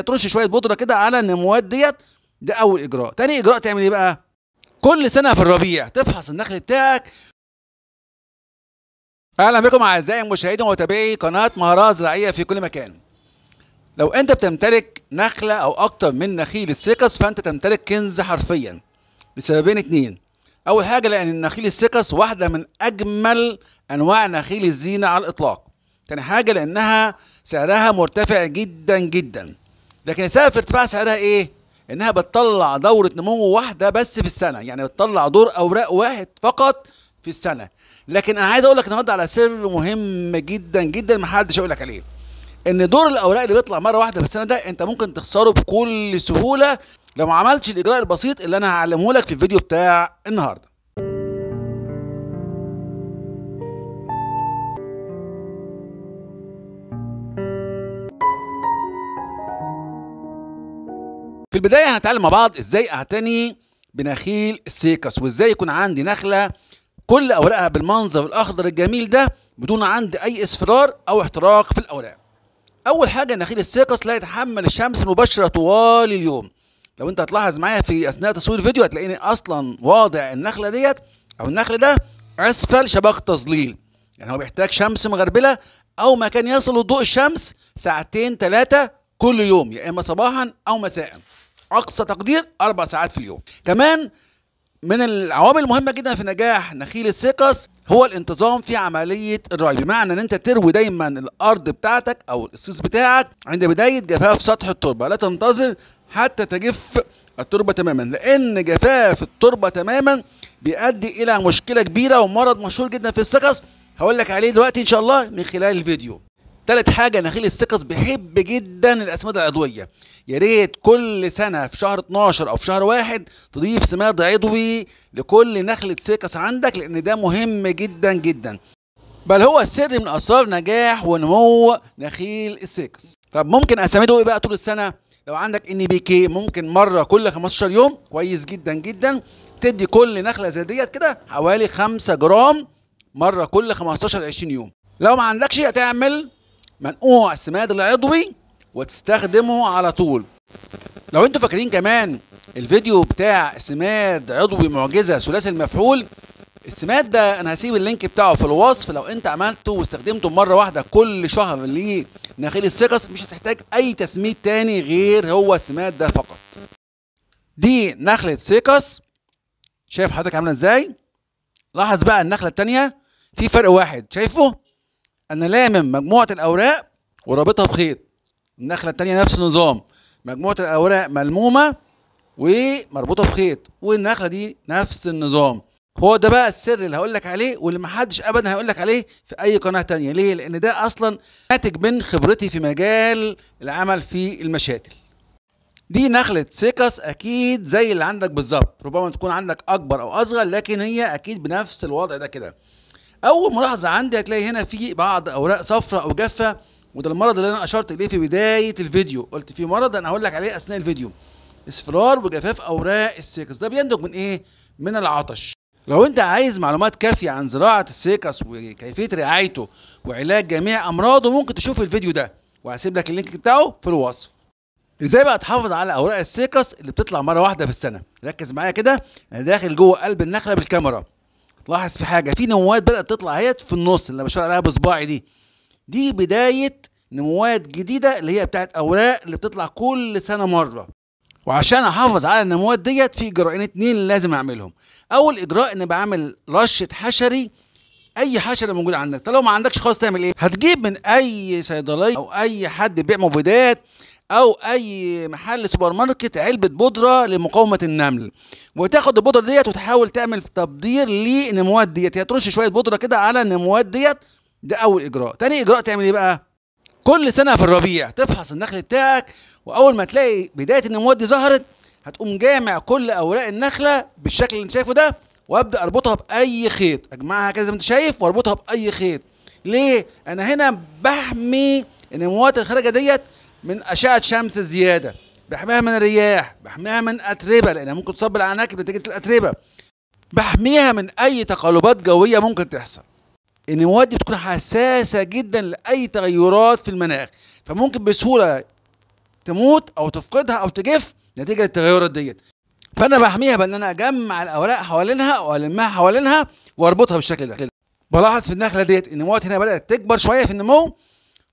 ترش شويه بودره كده على النموات ديت ده اول اجراء تاني اجراء تعمل ايه بقى كل سنه في الربيع تفحص النخل بتاعك اهلا بكم اعزائي مشاهدي ومتابعي قناه مهارات زراعيه في كل مكان لو انت بتمتلك نخله او اكتر من نخيل السيكس فانت تمتلك كنز حرفيا لسببين اتنين اول حاجه لان النخيل السيكس واحده من اجمل انواع نخيل الزينه على الاطلاق تاني حاجه لانها سعرها مرتفع جدا جدا لكن السبب في ارتفاع سعرها ايه؟ انها بتطلع دورة نمو واحدة بس في السنة يعني بتطلع دور اوراق واحد فقط في السنة لكن انا عايز اقول لك النهارده على سر مهم جدا جدا ما حدش هيقول لك عليه ان دور الاوراق اللي بيطلع مره واحده في السنه ده انت ممكن تخسره بكل سهوله لو ما عملتش الاجراء البسيط اللي انا هعلمه لك في الفيديو بتاع النهارده في البداية هنتعلم مع بعض ازاي اعتني بنخيل السيكس وازاي يكون عندي نخلة كل اوراقها بالمنظر الاخضر الجميل ده بدون عندي اي اصفرار او احتراق في الاوراق اول حاجة نخيل السيكس لا يتحمل الشمس المباشرة طوال اليوم لو انت هتلاحظ معايا في اثناء تصوير الفيديو هتلاقيني اصلا واضع النخلة ديت او النخل ده اسفل شبكه تظليل يعني هو بيحتاج شمس مغربلة او مكان يصل ضوء الشمس ساعتين ثلاثة كل يوم يا اما صباحا او مساء اقصى تقدير اربع ساعات في اليوم كمان من العوامل المهمه جدا في نجاح نخيل السيكس هو الانتظام في عمليه الري بمعنى ان انت تروي دايما الارض بتاعتك او الاصيص بتاعك عند بدايه جفاف سطح التربه لا تنتظر حتى تجف التربه تماما لان جفاف التربه تماما بيؤدي الى مشكله كبيره ومرض مشهور جدا في السكس هقول لك عليه دلوقتي ان شاء الله من خلال الفيديو تالت حاجه نخيل السكس بيحب جدا الاسمده العضويه يا ريت كل سنه في شهر 12 او في شهر واحد تضيف سماد عضوي لكل نخله سكس عندك لان ده مهم جدا جدا بل هو السر من اسرار نجاح ونمو نخيل السكس طب ممكن اسمده ايه بقى طول السنه لو عندك ان بي كي ممكن مره كل 15 يوم كويس جدا جدا تدي كل نخله زي ديت كده حوالي 5 جرام مره كل 15 20 يوم لو ما عندكش هتعمل منقوع السماد العضوي وتستخدمه على طول لو انتوا فاكرين كمان الفيديو بتاع سماد عضوي معجزه ثلاثي المفعول السماد ده انا هسيب اللينك بتاعه في الوصف لو انت عملته واستخدمته مره واحده كل شهر لنخيل السقس مش هتحتاج اي تسميد تاني غير هو السماد ده فقط دي نخله سيكس شايف حضرتك عامله ازاي لاحظ بقى النخله التانيه في فرق واحد شايفه انا لامم مجموعه الاوراق ورابطها بخيط النخله التانية نفس النظام مجموعه الاوراق ملمومه ومربوطه بخيط والنخله دي نفس النظام هو ده بقى السر اللي هقول لك عليه واللي محدش ابدا هيقول لك عليه في اي قناه تانية ليه لان ده اصلا ناتج من خبرتي في مجال العمل في المشاتل دي نخلة سيكاس أكيد زي اللي عندك بالظبط ربما تكون عندك أكبر أو أصغر لكن هي أكيد بنفس الوضع ده كده اول ملاحظه عندي هتلاقي هنا في بعض اوراق صفراء او جافه وده المرض اللي انا اشرت اليه في بدايه الفيديو قلت في مرض انا هقول لك عليه اثناء الفيديو اصفرار وجفاف اوراق السيكس ده بينتج من ايه من العطش لو انت عايز معلومات كافيه عن زراعه السيكس وكيفيه رعايته وعلاج جميع امراضه ممكن تشوف الفيديو ده وهسيب لك اللينك بتاعه في الوصف ازاي بقى تحافظ على اوراق السيكس اللي بتطلع مره واحده في السنه ركز معايا كده انا داخل جوه قلب النخله بالكاميرا لاحظ في حاجه في نموات بدات تطلع اهي في النص اللي بشار عليها بصباعي دي دي بدايه نموات جديده اللي هي بتاعت اوراق اللي بتطلع كل سنه مره وعشان احافظ على النموات ديت في اجراءين اتنين لازم اعملهم اول اجراء ان بعمل رشه حشري اي حشره موجوده عندك طالما ما عندكش خالص تعمل ايه هتجيب من اي صيدليه او اي حد بيبيع مبيدات او اي محل سوبر ماركت علبه بودره لمقاومه النمل وتاخد البودره ديت وتحاول تعمل تبضير للنموات ديت يعني ترش شويه بودره كده على النموات ديت ده اول اجراء تاني اجراء تعمل ايه بقى كل سنه في الربيع تفحص النخل بتاعك واول ما تلاقي بدايه النموات دي ظهرت هتقوم جامع كل اوراق النخله بالشكل اللي انت شايفه ده وابدا اربطها باي خيط اجمعها كده زي ما انت شايف واربطها باي خيط ليه انا هنا بحمي النموات الخارجه ديت من أشعة شمس زيادة بحميها من الرياح بحميها من أتربة لأنها ممكن تصب العناكب نتيجة الأتربة بحميها من أي تقلبات جوية ممكن تحصل إن المواد دي بتكون حساسة جدا لأي تغيرات في المناخ فممكن بسهولة تموت أو تفقدها أو تجف نتيجة التغيرات ديت فأنا بحميها بأن أنا أجمع الأوراق حوالينها وألمها حوالينها وأربطها بالشكل ده بلاحظ في النخلة ديت إن المواد هنا بدأت تكبر شوية في النمو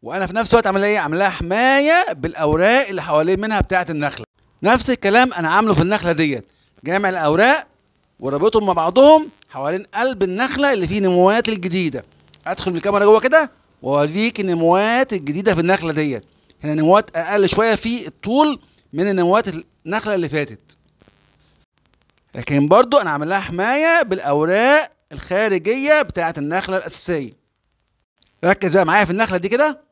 وانا في نفس الوقت عامل ايه عامل لها حمايه بالاوراق اللي حواليه منها بتاعه النخله نفس الكلام انا عامله في النخله ديت جامع الاوراق ورابطهم مع بعضهم حوالين قلب النخله اللي فيه نموات الجديده ادخل بالكاميرا جوه كده واوريك النموات الجديده في النخله ديت هنا نموات اقل شويه في الطول من نموات النخله اللي فاتت لكن برضو انا عامل لها حمايه بالاوراق الخارجيه بتاعه النخله الاساسيه ركز بقى معايا في النخله دي كده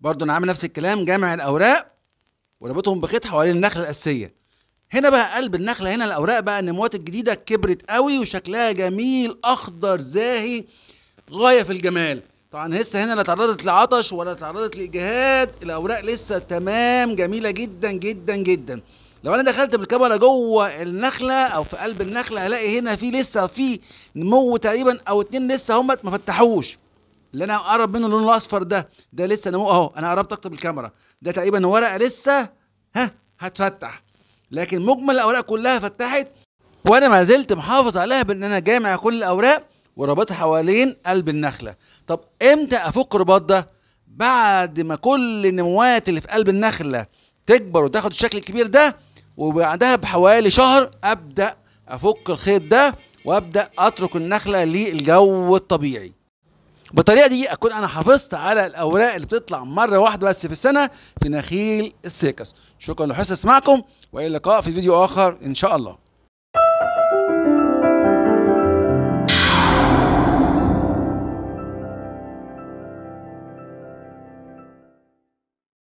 برضو انا عامل نفس الكلام جامع الاوراق وربطهم بخيط حوالين النخله الاساسيه هنا بقى قلب النخله هنا الاوراق بقى النموات الجديده كبرت قوي وشكلها جميل اخضر زاهي غايه في الجمال طبعا لسه هنا لا تعرضت لعطش ولا تعرضت لاجهاد الاوراق لسه تمام جميله جدا جدا جدا لو انا دخلت بالكاميرا جوه النخله او في قلب النخله هلاقي هنا في لسه في نمو تقريبا او اتنين لسه هم ما فتحوش اللي انا اقرب منه اللون الاصفر ده ده لسه نمو اهو انا قربت اكتر بالكاميرا ده تقريبا ورقه لسه ها هتفتح لكن مجمل الاوراق كلها فتحت وانا ما زلت محافظ عليها بان انا جامع كل الاوراق ورابطها حوالين قلب النخله طب امتى افك الرباط ده بعد ما كل النموات اللي في قلب النخله تكبر وتاخد الشكل الكبير ده وبعدها بحوالي شهر ابدا افك الخيط ده وابدا اترك النخله للجو الطبيعي بالطريقه دي اكون انا حافظت على الاوراق اللي بتطلع مره واحده بس في السنه في نخيل السيكس شكرا لحسن اسماعكم والى اللقاء في فيديو اخر ان شاء الله